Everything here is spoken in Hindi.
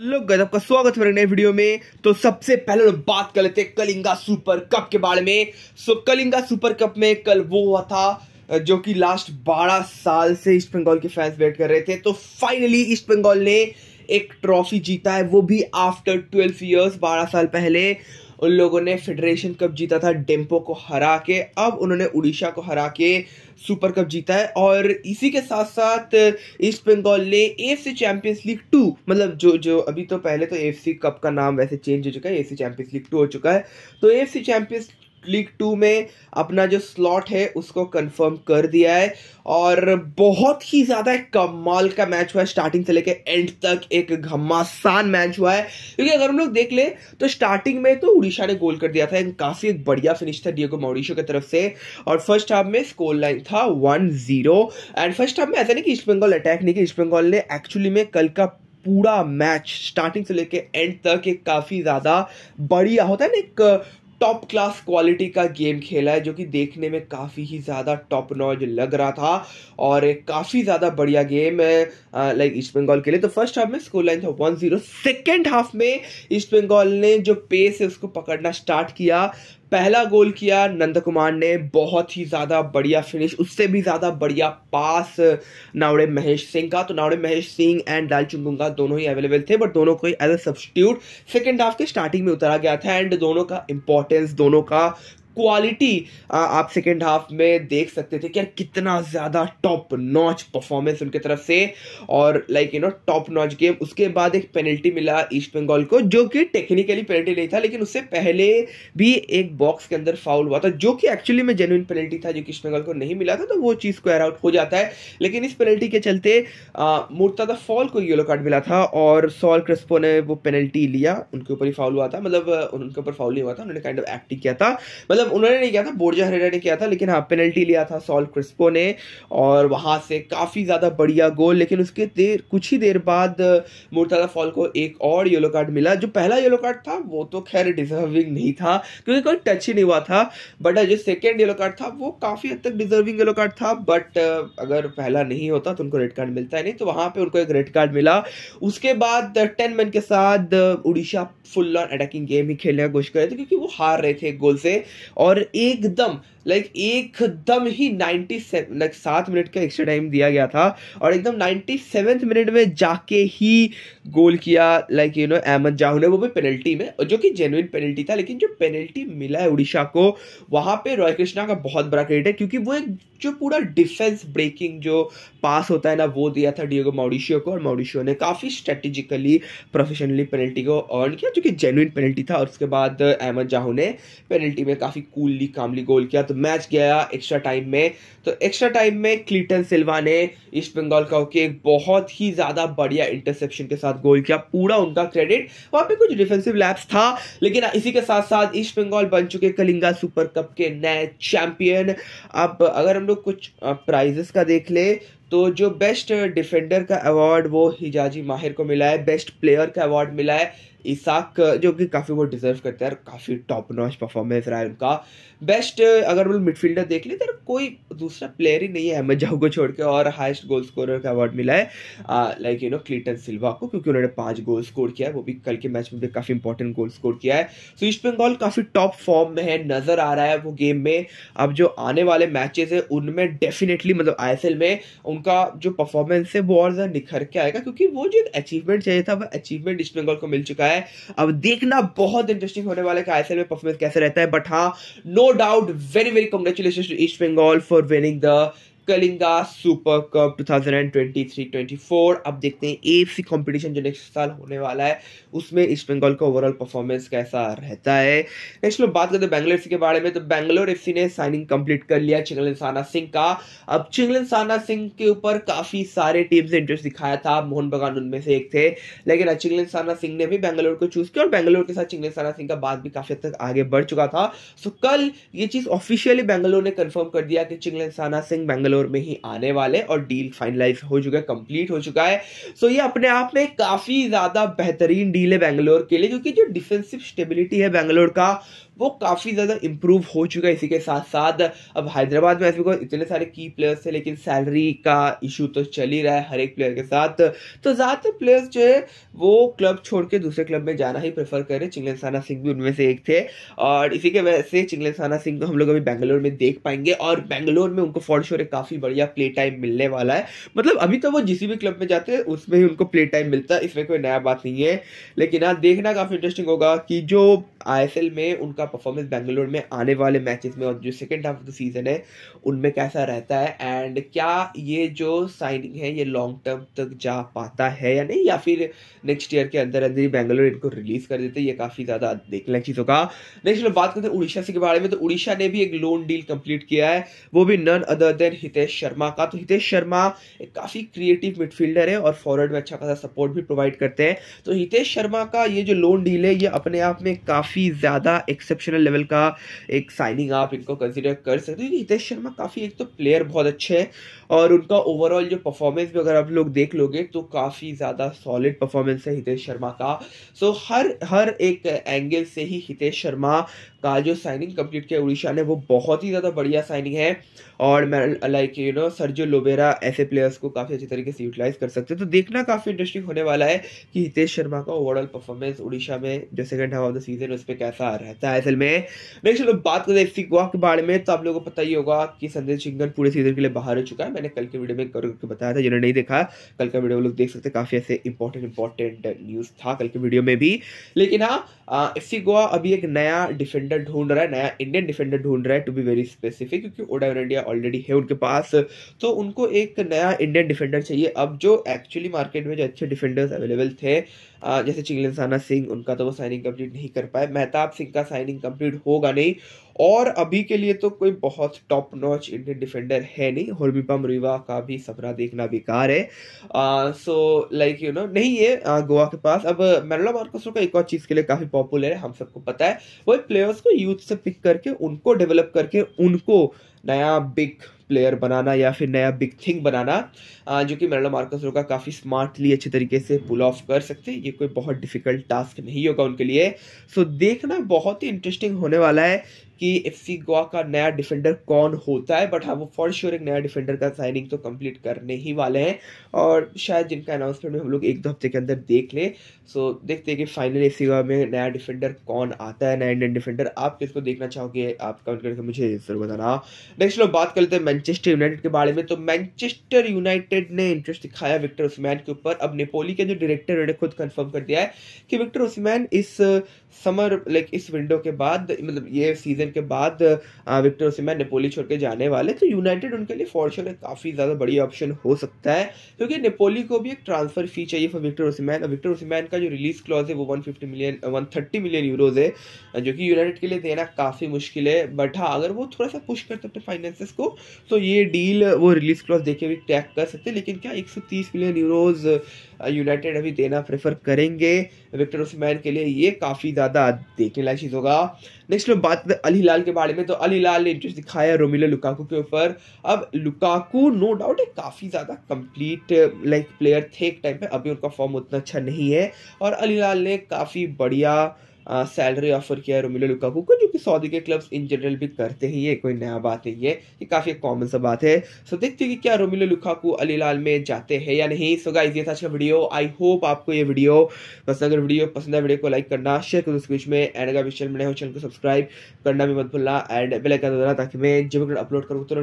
लोग गजब का स्वागत है नए वीडियो में तो सबसे पहले लोग तो बात कर लेते कलिंगा सुपर कप के बारे में सो कलिंगा सुपर कप में कल वो हुआ था जो कि लास्ट 12 साल से ईस्ट बंगाल के फैंस वेट कर रहे थे तो फाइनली ईस्ट बंगाल ने एक ट्रॉफी जीता है वो भी आफ्टर ट्वेल्व ईयर्स बारह साल पहले उन लोगों ने फेडरेशन कप जीता था डेम्पो को हरा के अब उन्होंने उड़ीसा को हरा के सुपर कप जीता है और इसी के साथ साथ ईस्ट बंगाल ने F C Champions League two मतलब जो जो अभी तो पहले तो एफ सी कप का नाम वैसे चेंज हो चुका है F C Champions League two हो चुका है तो F C Champions League two में अपना जो स्लॉट है उसको कंफर्म कर दिया है और बहुत ही ज़्यादा कमाल का मैच हुआ है स्टार्टिंग से लेकर एंड तक एक घमासान मैच हुआ है क्योंकि अगर हम लोग देख ले तो स्टार्टिंग में तो उड़ीसा ने गोल कर दिया था काफ़ी एक बढ़िया फिनिश था डिएगो मॉरिशो की तरफ से और फर्स्ट हाफ में स्कोर लाइन था one zero and first half में ऐसा नहीं कि ईस्ट बंगाल अटैक नहीं किया ईस्ट बंगाल ने एक्चुअली में कल का पूरा मैच स्टार्टिंग से लेके एंड तक एक काफ़ी ज़्यादा बढ़िया होता है ना एक टॉप क्लास क्वालिटी का गेम खेला है जो कि देखने में काफ़ी ही ज़्यादा टॉप नॉज लग रहा था और एक काफ़ी ज़्यादा बढ़िया गेम है लाइक ईस्ट बंगाल के लिए तो फर्स्ट हाफ में स्कोर लाइन था वन जीरो सेकेंड हाफ में ईस्ट बंगाल ने जो पेस है उसको पकड़ना स्टार्ट किया पहला गोल किया नंद कुमार ने बहुत ही ज़्यादा बढ़िया फिनिश उससे भी ज़्यादा बढ़िया पास नावड़े महेश सिंह का तो नावड़े महेश सिंह एंड लाल चुंगुंगा दोनों ही अवेलेबल थे बट दोनों को as a substitute second half के स्टार्टिंग में उतारा गया था एंड दोनों का इंपॉर्टेंस दोनों का क्वालिटी आप सेकेंड हाफ में देख सकते थे कि यार कितना ज़्यादा टॉप नॉच परफॉर्मेंस उनके तरफ से और like you know top notch game उसके बाद एक पेनल्टी मिला ईस्ट बंगाल को जो कि टेक्निकली पेनल्टी नहीं था लेकिन उससे पहले भी एक बॉक्स के अंदर फाउल हुआ था जो कि एक्चुअली में जेनुइन पेनल्टी था जो कि ईस्ट बंगाल को नहीं मिला था तो वो चीज़ एयर आउट हो जाता है लेकिन इस पेनल्टी के चलते मुर्ता फॉल को येलो कार्ड मिला था और सॉल क्रिस्पो ने वो पेनल्टी लिया उनके ऊपर ही फाउल हुआ था मतलब उनके ऊपर फाउल नहीं हुआ था उन्होंने काइंड ऑफ एक्टिंग किया था मतलब मतलब उन्होंने नहीं किया था बोर्जा हरेरा ने किया था लेकिन हाँ पेनल्टी लिया था सॉल क्रिस्पो ने और वहाँ से काफ़ी ज़्यादा बढ़िया गोल लेकिन उसके देर कुछ ही देर बाद मुर्तजा फॉल को एक और येलो कार्ड मिला जो पहला येलो कार्ड था वो तो खैर डिजर्विंग नहीं था क्योंकि कोई टच ही नहीं हुआ था बट हाँ, जो सेकेंड येलो कार्ड था वो काफ़ी हद तक डिजर्विंग येलो कार्ड था बट हाँ, अगर पहला नहीं होता तो उनको रेड कार्ड मिलता है नहीं तो वहाँ पर उनको एक रेड कार्ड मिला उसके बाद टेन मैन के साथ Odisha full on attacking game ही खेलने का कोशिश कर रहे थे क्योंकि वो हार रहे थे गोल से और एकदम लाइक like, एकदम ही नाइन्टी सेवन लाइक सात मिनट का एक्स्ट्रा टाइम दिया गया था और एकदम नाइन्टी सेवन मिनट में जाके ही गोल किया लाइक यू नो अहमद जाहू ने वो भी पेनल्टी में जो कि जेनुइन पेनल्टी था लेकिन जो पेनल्टी मिला है उड़ीसा को वहाँ पे रॉय कृष्णा का बहुत बड़ा क्रेडिट है क्योंकि वो एक जो पूरा डिफेंस ब्रेकिंग जो पास होता है ना वो दिया था डिएगो माउडिशियो को और माउडिशियो ने काफ़ी स्ट्रेटेजिकली प्रोफेशनली पेनल्टी को अर्न किया जो कि जेनुइन पेनल्टी था और उसके बाद अहमद जाहू ने पेनल्टी में काफ़ी कूलली कामली गोल किया तो तो मैच गया एक्स्ट्रा टाइम में तो एक्स्ट्रा टाइम में क्लिटन सिल्वा ने ईस्ट बंगाल का होकर एक बहुत ही ज़्यादा बढ़िया इंटरसेप्शन के साथ गोल किया पूरा उनका क्रेडिट वहाँ पे कुछ डिफेंसिव लैप्स था लेकिन इसी के साथ साथ ईस्ट बंगाल बन चुके कलिंगा सुपर कप के नए चैंपियन अब अगर हम लोग कुछ प्राइजेस का देख ले तो जो बेस्ट डिफेंडर का अवार्ड वो हिजाजी माहिर को मिला है बेस्ट प्लेयर का अवार्ड मिला है इसाक जो कि काफ़ी वो डिजर्व करता है और काफ़ी टॉप नॉच परफॉर्मेंस रहा है उनका बेस्ट अगर वो मिडफील्डर देख लें तो कोई दूसरा प्लेयर ही नहीं है अहमद जाहू को छोड़ के और हाइस्ट गोल स्कोरर का अवार्ड मिला है like you know Cleiton Silva को क्योंकि उन्होंने पाँच गोल स्कोर किया है वो भी कल के मैच में भी काफ़ी इंपॉर्टेंट गोल स्कोर किया है सो ईस्ट बंगाल काफ़ी टॉप फॉर्म में है नज़र आ रहा है वो गेम में अब जो आने वाले मैचेज है उनमें डेफिनेटली मतलब आई में उनका जो परफॉर्मेंस है वो और ज़्यादा निखर के आएगा क्योंकि वो जो अचीवमेंट चाहिए था वह अचीवमेंट ईस्ट बंगाल को मिल चुका है है अब देखना बहुत इंटरेस्टिंग होने वाला है कि आईएसएल में परफॉर्मेंस कैसे रहता है बट हाँ no doubt very very congratulation to East Bengal for winning the Kalinga Super Cup 2023-24 अब देखते हैं एफसी कंपटीशन जो नेक्स्ट साल होने वाला है उसमें ईस्ट बंगाल का ओवरऑल परफॉर्मेंस कैसा रहता है नेक्स्ट लोग बात करते हैं बैंगलोर एफसी के बारे में तो बैंगलोर एफ ने साइनिंग कंप्लीट कर लिया चिंगलन साना सिंह का अब चिंगलन साना सिंह के ऊपर काफ़ी सारे टीम्स ने इंटरेस्ट दिखाया था मोहन बगान उनमें से एक थे लेकिन चिंगलन साना सिंह ने भी बैंगलोर को चूज़ किया और बैंगलोर के साथ चिंगलन साना सिंह का बात भी काफ़ी हद तक आगे बढ़ चुका था सो कल ये चीज़ ऑफिशियली बैंगलोर ने कन्फर्म कर दिया कि चिंगलन साना सिंह बैंगलोर बैंगलोर में ही आने वाले और डील फाइनलाइज हो चुका है कंप्लीट हो चुका है सो ये अपने आप में काफ़ी ज़्यादा बेहतरीन डील है बैंगलोर के लिए क्योंकि जो डिफेंसिव स्टेबिलिटी है बैंगलोर का वो काफ़ी ज़्यादा इंप्रूव हो चुका है इसी के साथ साथ अब हैदराबाद में ऐसे इतने सारे की प्लेयर्स थे लेकिन सैलरी का इशू तो चल ही रहा है हर एक प्लेयर के साथ तो ज़्यादातर प्लेयर्स जो है वो क्लब छोड़ के दूसरे क्लब में जाना ही प्रेफर कर रहे चिंगलसाना सिंह भी उनमें से एक थे और इसी के वजह से चिंगलसाना सिंह को हम लोग अभी बैंगलोर में देख पाएंगे और बैंगलोर में उनको फॉर्ड शोर एक काफ़ी बढ़िया प्ले टाइम मिलने वाला है मतलब अभी तो वो जिस भी क्लब में जाते हैं उसमें ही उनको प्ले टाइम मिलता है इसमें कोई नया बात नहीं है लेकिन हाँ देखना काफ़ी इंटरेस्टिंग होगा कि जो आई में उनका परफॉर्मेंस बेंगलोर में आने वाले मैचेस में और जो second half of the season है उनमें कैसा रहता है एंड क्या ये जो साइनिंग है ये लॉन्ग टर्म तक जा पाता है या नहीं या फिर नेक्स्ट ईयर के अंदर अंदर ही बेंगलोर इनको रिलीज़ कर देते ये काफ़ी ज़्यादा देखने की चीज़ होगा नेक्स्ट बात करते हैं उड़ीसा से के बारे में तो उड़ीसा ने भी एक लोन डील कंप्लीट किया है वो भी none other than Hitesh Sharma का तो हितेश शर्मा एक काफ़ी क्रिएटिव मिडफील्डर है और फॉरवर्ड में अच्छा खासा सपोर्ट भी प्रोवाइड करते हैं तो हितेश शर्मा का ये जो लोन डील है ये अपने आप में काफ़ी ज़्यादा एक्सेप्शनल लेवल का एक साइनिंग आप इनको कंसिडर कर सकते हो क्योंकि तो हितेश शर्मा काफ़ी एक तो प्लेयर बहुत अच्छे हैं और उनका ओवरऑल जो परफॉर्मेंस भी अगर आप लोग देख लोगे तो काफ़ी ज़्यादा सॉलिड परफॉर्मेंस है हितेश शर्मा का सो हर हर एक एंगल से ही हितेश शर्मा का जो साइनिंग कंप्लीट किया उड़ीसा ने वो बहुत ही ज़्यादा बढ़िया साइनिंग है और मैं like you know Sergio Lobera ऐसे प्लेयर्स को काफ़ी अच्छी तरीके से यूटिलाइज कर सकते हैं तो देखना काफ़ी इंटरेस्टिंग होने वाला है कि हितेश शर्मा का ओवरऑल परफॉर्मेंस उड़ीसा में जो second half of the season उस पर कैसा आ रहा है असल में नेक्स्ट लोग बात करें एफ गोवा के बारे में तो आप लोगों को पता ही होगा कि संदेश सिंगन पूरे सीजन के लिए बाहर हो चुका है मैंने कल के वीडियो में करके बताया था जिन्होंने नहीं देखा कल का वीडियो लोग देख सकते काफ़ी ऐसे इंपॉर्टेंट इंपॉर्टेंट न्यूज़ था कल के वीडियो में भी लेकिन हाँ एफ गोवा अभी एक नया डिफेंडर ढूंढ रहा है नया इंडियन डिफेंडर ढूंढ रहा है टू बी वेरी स्पेसिफिक क्योंकि ओडा इंडिया ऑलरेडी है उनके पास पास तो उनको एक नया इंडियन डिफेंडर चाहिए अब जो एक्चुअली मार्केट में जो अच्छे डिफेंडर्स अवेलेबल थे जैसे चिंगलसाना सिंह उनका तो वो साइनिंग कंप्लीट नहीं कर पाए मेहताब सिंह का साइनिंग कंप्लीट होगा नहीं और अभी के लिए तो कोई बहुत टॉप नॉच इंडियन डिफेंडर है नहीं होर्मिपम रिवा का भी सपना देखना बेकार है सो लाइक यू नो नहीं है गोवा के पास अब मेरला मार्कोसो का एक और चीज़ के लिए काफ़ी पॉपुलर है हम सबको पता है वो प्लेयर्स को यूथ से पिक करके उनको डेवलप करके उनको नया बिग प्लेयर बनाना या फिर नया बिग थिंग बनाना जो कि मेरा मार्कस लोग काफ़ी स्मार्टली अच्छे तरीके से पुल ऑफ कर सकते हैं ये कोई बहुत डिफिकल्ट टास्क नहीं होगा उनके लिए सो देखना बहुत ही इंटरेस्टिंग होने वाला है कि एफसी गोवा का नया डिफेंडर कौन होता है बट हाँ वो फॉर श्योर एक नया डिफेंडर का साइनिंग तो कंप्लीट करने ही वाले हैं और शायद जिनका अनाउंसमेंट में हम लोग एक दो हफ्ते के अंदर देख लें सो देखते हैं कि फाइनल एफ गोवा में नया डिफेंडर कौन आता है नया इंडियन डिफेंडर आप किसको देखना चाहोगे आप कमेंट करके मुझे जरूर बताना नेक्स्ट लोग बात कर हैं मैनचेस्टर यूनाइटेड के बारे में तो मैनचेस्टर यूनाइटेड ने इंटरेस्ट दिखाया विक्टर उस्मैन के ऊपर अब नेपोली के जो डायरेक्टर उन्होंने खुद कन्फर्म कर दिया है कि विक्टर उस्मैन इस समर लाइक इस विंडो के बाद मतलब ये सीजन के बाद विक्टर सिमैन नेपोली छोड़ के जाने वाले तो यूनाइटेड उनके लिए फॉर्चून एक काफ़ी ज़्यादा बढ़िया ऑप्शन हो सकता है क्योंकि नेपोली को भी एक ट्रांसफर फी चाहिए फॉर विक्टर ओसिमैन और विक्टर ओसिमैन का जो रिलीज क्लॉज है वो one million one million euros है जो कि यूनाइटेड के लिए देना काफ़ी मुश्किल है बट हाँ अगर वो थोड़ा सा पुश करते अपने फाइनेंसिस को तो ये डील वो रिलीज क्लॉज देखे भी टैक कर सकते हैं लेकिन क्या एक मिलियन यूरोज यूनाइटेड अभी देना प्रेफर करेंगे विक्टर ओसिमैन के लिए ये काफ़ी ज़्यादा देखने लायक चीज़ होगा नेक्स्ट में बात करें अली लाल के बारे में तो अली लाल ने इंटरेस्ट दिखाया रोमिलो लुकाकू के ऊपर अब लुकाकू नो डाउट एक काफ़ी ज़्यादा कंप्लीट लाइक प्लेयर थे एक टाइम पे अभी उनका फॉर्म उतना अच्छा नहीं है और अली लाल ने काफ़ी बढ़िया सैलरी ऑफर किया है रोमिलो लुकाकू को जो कि सऊदी के क्लब्स इन जनरल भी करते ही है कोई नया बात नहीं है ये काफ़ी कॉमन सा बात है सो देखते हैं कि क्या रोमिलो लुकाकू लाल में जाते हैं या नहीं सो गाइज ये था अच्छा वीडियो आई होप आपको ये वीडियो बस अगर वीडियो पसंद है वीडियो को लाइक करना शेयर करो उसके बीच में एंड अगर चैनल में हो चैनल को सब्सक्राइब करना भी मत भूलना एंड बेलाइक कर देना ताकि मैं जब अपलोड करूँ तो